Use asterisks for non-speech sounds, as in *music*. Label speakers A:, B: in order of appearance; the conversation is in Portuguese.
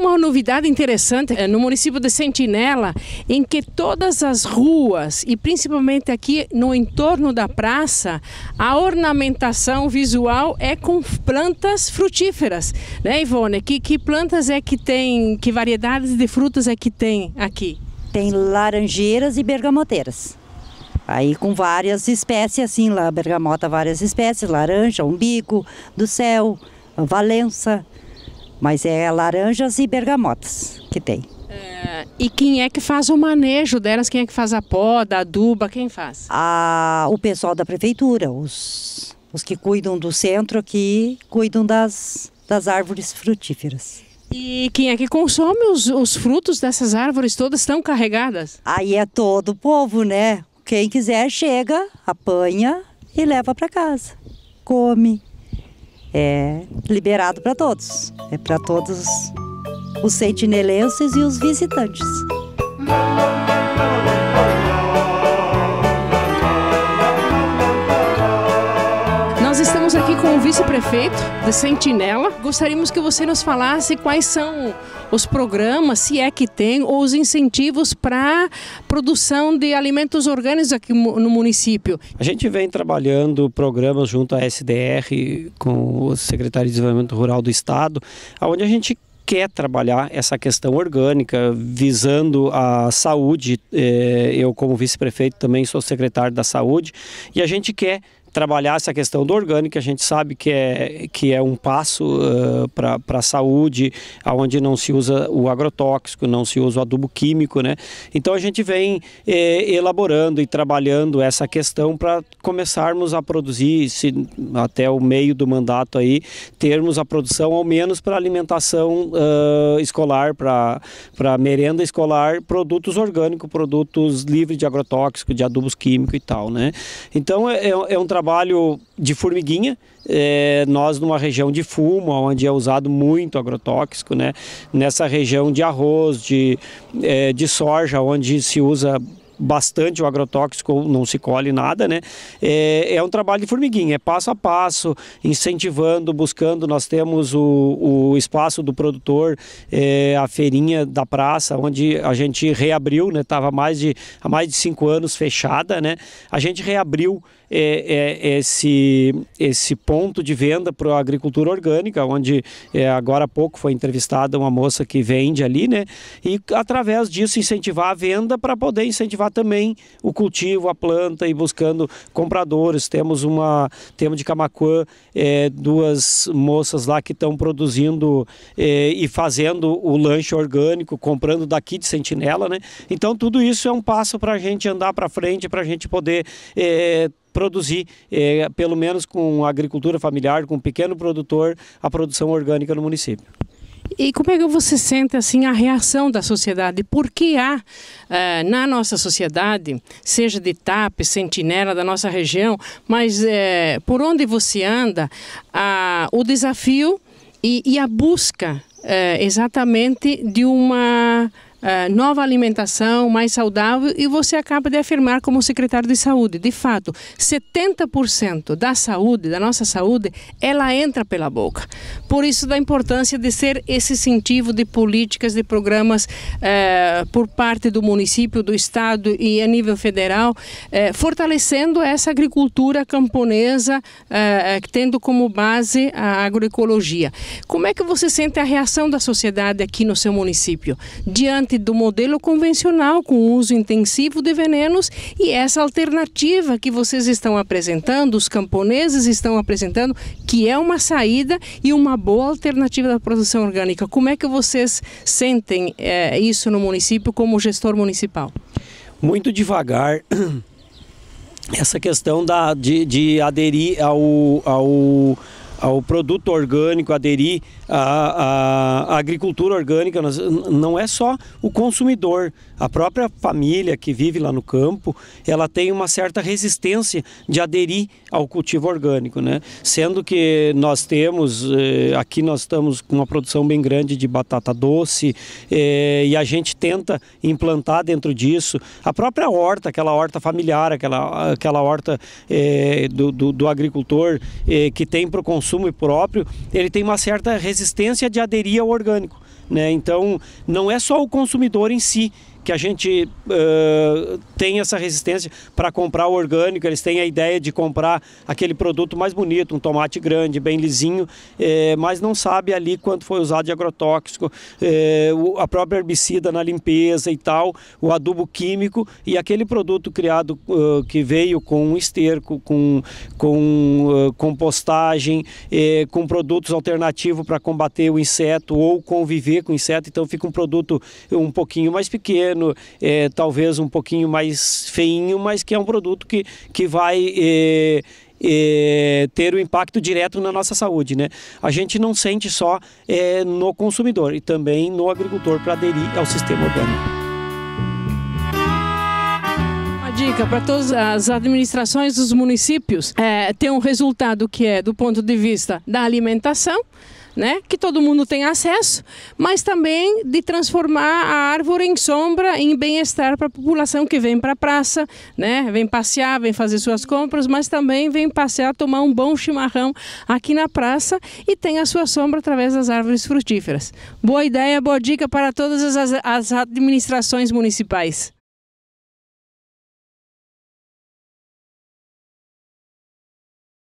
A: uma novidade interessante eh, no município de Sentinela, em que todas as ruas e principalmente aqui no entorno da praça, a ornamentação visual é com plantas frutíferas, né, Ivone? Que, que plantas é que tem, que variedades de frutas é que tem aqui? Tem laranjeiras
B: e bergamoteiras. Aí com várias espécies, assim, lá bergamota, várias espécies, laranja, umbigo, do céu, valença, mas é laranjas e bergamotas que tem. É, e quem é que faz o manejo delas? Quem é que faz a poda, a aduba? Quem faz? A, o pessoal da prefeitura, os, os que cuidam do centro aqui, cuidam das, das árvores frutíferas.
A: E quem é que consome os, os frutos dessas árvores todas tão carregadas? Aí
B: é todo o povo, né? Quem quiser chega, apanha e leva para casa. Come é liberado para todos. É para todos os sentinelenses e os visitantes.
A: com o vice-prefeito de Sentinela. Gostaríamos que você nos falasse quais são os programas, se é que tem, ou os incentivos para produção de alimentos orgânicos aqui no município.
C: A gente vem trabalhando programas junto à SDR com o secretário de Desenvolvimento Rural do Estado, onde a gente quer trabalhar essa questão orgânica, visando a saúde. É, eu, como vice-prefeito, também sou secretário da saúde, e a gente quer trabalhar essa questão do orgânico, a gente sabe que é, que é um passo uh, para a saúde, onde não se usa o agrotóxico, não se usa o adubo químico, né? Então a gente vem eh, elaborando e trabalhando essa questão para começarmos a produzir, se, até o meio do mandato aí, termos a produção ao menos para alimentação uh, escolar, para merenda escolar, produtos orgânicos, produtos livres de agrotóxico, de adubos químicos e tal, né? Então é, é, é um trabalho trabalho de formiguinha, é, nós numa região de fumo, onde é usado muito agrotóxico, né? nessa região de arroz, de, é, de soja, onde se usa bastante o agrotóxico, não se colhe nada, né? É, é um trabalho de formiguinha, é passo a passo, incentivando, buscando. Nós temos o, o espaço do produtor, é, a feirinha da praça, onde a gente reabriu, né? Estava mais de, há mais de cinco anos fechada, né? A gente reabriu é, é, é esse, esse ponto de venda para a agricultura orgânica, onde é, agora há pouco foi entrevistada uma moça que vende ali, né? E através disso incentivar a venda para poder incentivar também o cultivo, a planta e buscando compradores. Temos uma, temos de Camacuã é, duas moças lá que estão produzindo é, e fazendo o lanche orgânico, comprando daqui de Sentinela, né? Então tudo isso é um passo para a gente andar para frente, para a gente poder é, produzir, é, pelo menos com agricultura familiar, com um pequeno produtor, a produção orgânica no município.
A: E como é que você sente assim a reação da sociedade? Porque há uh, na nossa sociedade, seja de TAP, sentinela da nossa região, mas uh, por onde você anda, uh, o desafio e, e a busca exatamente de uma é, nova alimentação mais saudável e você acaba de afirmar como secretário de saúde. De fato, 70% da saúde, da nossa saúde, ela entra pela boca. Por isso da importância de ser esse incentivo de políticas, de programas é, por parte do município, do estado e a nível federal, é, fortalecendo essa agricultura camponesa, tendo como base a agroecologia. Como é que você sente a reação da sociedade aqui no seu município diante diferente do modelo convencional com uso intensivo de venenos e essa alternativa que vocês estão apresentando, os camponeses estão apresentando, que é uma saída e uma boa alternativa da produção orgânica. Como é que vocês sentem é, isso no município como gestor municipal?
C: Muito devagar. *clears throat* Essa questão da, de, de aderir ao, ao ao produto orgânico, aderir à, à, à agricultura orgânica. Nós, não é só o consumidor, a própria família que vive lá no campo, ela tem uma certa resistência de aderir ao cultivo orgânico, né? Sendo que nós temos, eh, aqui nós estamos com uma produção bem grande de batata doce eh, e a gente tenta implantar dentro disso a própria horta, aquela horta familiar, aquela, aquela horta eh, do, do, do, agricultor que tem para o consumo consumo próprio, ele tem uma certa resistência de aderir ao orgânico. Né? Então, não é só o consumidor em si que a gente uh, tem essa resistência para comprar o orgânico, eles têm a ideia de comprar aquele produto mais bonito, um tomate grande, bem lisinho, eh, mas não sabe ali quanto foi usado de agrotóxico, eh, a própria herbicida na limpeza e tal, o adubo químico e aquele produto criado uh, que veio com esterco, com, com uh, compostagem, eh, com produtos alternativos para combater o inseto ou conviver com o inseto, então fica um produto um pouquinho mais pequeno, é, talvez um pouquinho mais feinho, mas que é um produto que, que vai é, é, ter o um impacto direto na nossa saúde. Né? A gente não sente só é, no consumidor e também no agricultor para aderir ao sistema urbano
A: dica para todas as administrações dos municípios é ter um resultado que é do ponto de vista da alimentação, né, que todo mundo tem acesso, mas também de transformar a árvore em sombra, em bem-estar para a população que vem para a praça, né, vem passear, vem fazer suas compras, mas também vem passear, tomar um bom chimarrão aqui na praça e tem a sua sombra através das árvores frutíferas. Boa ideia, boa dica para todas as, as administrações municipais.